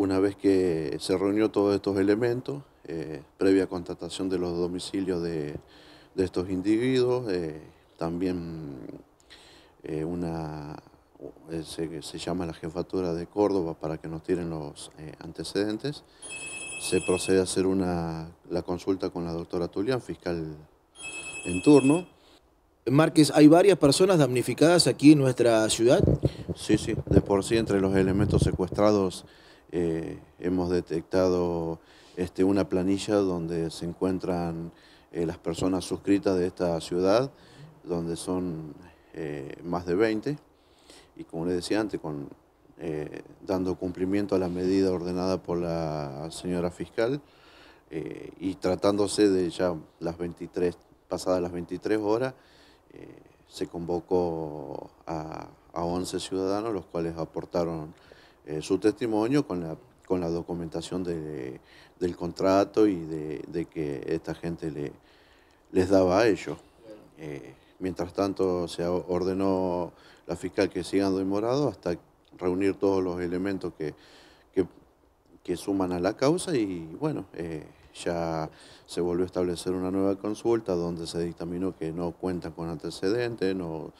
Una vez que se reunió todos estos elementos, eh, previa contratación de los domicilios de, estos individuos, eh, también eh, una, se, llama la jefatura de Córdoba para que nos tiren los antecedentes, se procede a hacer la consulta con la doctora Tulián, fiscal en turno. Márquez, ¿hay varias personas damnificadas aquí en nuestra ciudad? Sí, sí, de por sí entre los elementos secuestrados eh, hemos detectado este, una planilla donde se encuentran eh, las personas suscritas de esta ciudad, donde son eh, más de 20, y como les decía antes, con, dando cumplimiento a la medida ordenada por la señora fiscal, y tratándose de ya las 23, pasadas las 23 horas, se convocó a, a 11 ciudadanos, los cuales aportaron eh, su testimonio con la, con la documentación del contrato y de, que esta gente le, les daba a ellos. Eh, mientras tanto, se ordenó la fiscal que siga de morado hasta reunir todos los elementos que, suman a la causa y bueno, eh, ya se volvió a establecer una nueva consulta donde se dictaminó que no cuenta con antecedentes, no,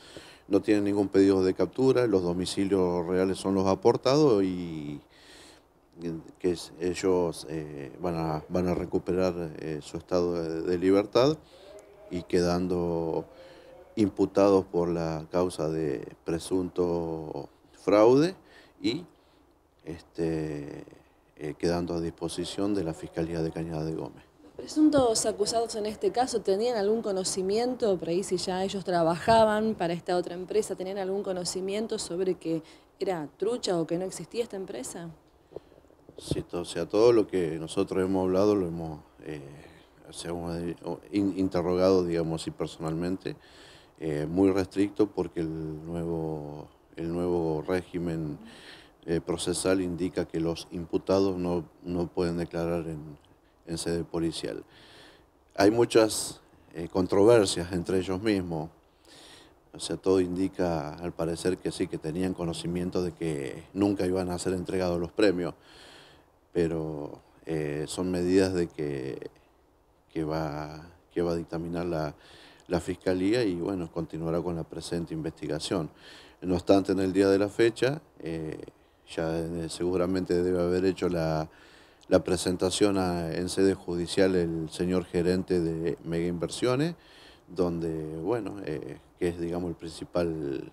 no tienen ningún pedido de captura, los domicilios reales son los aportados y que ellos eh, van, a, van a recuperar eh, su estado de, libertad y quedando imputados por la causa de presunto fraude y este, eh, quedando a disposición de la Fiscalía de Cañada de Gómez. ¿Presuntos acusados en este caso tenían algún conocimiento, por ahí si ya ellos trabajaban para esta otra empresa, tenían algún conocimiento sobre que era trucha o que no existía esta empresa? Sí, todo, o sea, todo lo que nosotros hemos hablado lo hemos, eh, eh, interrogado, digamos así, personalmente, eh, muy restricto porque el nuevo, el nuevo régimen procesal indica que los imputados no, no pueden declarar en, en sede policial. Hay muchas eh, controversias entre ellos mismos. O sea, todo indica, al parecer, que sí, que tenían conocimiento de que nunca iban a ser entregados los premios, pero eh, son medidas de que, va, que va a dictaminar la, Fiscalía y, bueno, continuará con la presente investigación. No obstante, en el día de la fecha, eh, ya seguramente debe haber hecho la, la presentación en sede judicial el señor gerente de Mega Inversiones, donde, bueno, eh, que es, digamos, el principal,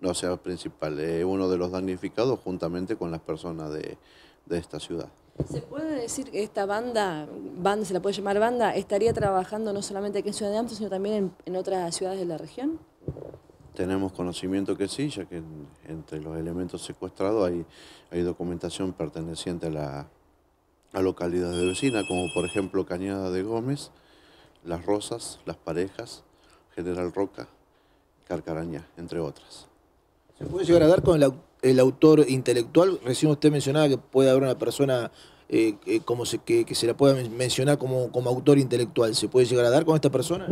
no sea el principal, eh, uno de los damnificados juntamente con las personas de, esta ciudad. ¿Se puede decir que esta banda, banda, se la puede llamar banda, estaría trabajando no solamente aquí en Ciudad de Amsterdam, sino también en, otras ciudades de la región? Tenemos conocimiento que sí, ya que entre los elementos secuestrados hay, hay documentación perteneciente a la, a localidades vecina, como por ejemplo Cañada de Gómez, Las Rosas, Las Parejas, General Roca, Carcaraña, entre otras. ¿Se puede llegar a dar con el, autor intelectual? Recién usted mencionaba que puede haber una persona eh, como que, se la pueda mencionar como, como autor intelectual. ¿Se puede llegar a dar con esta persona?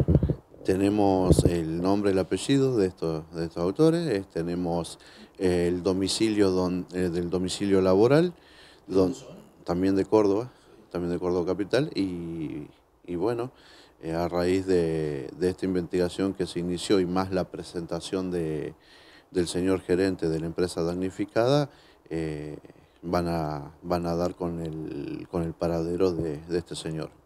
Tenemos el nombre y el apellido de estos, de estos autores, tenemos el domicilio don, eh, del domicilio laboral, también de Córdoba, también de Córdoba Capital, y, bueno, eh, a raíz de, esta investigación que se inició y más la presentación del señor gerente de la empresa damnificada, eh, van, a, van a dar con el, paradero de este señor.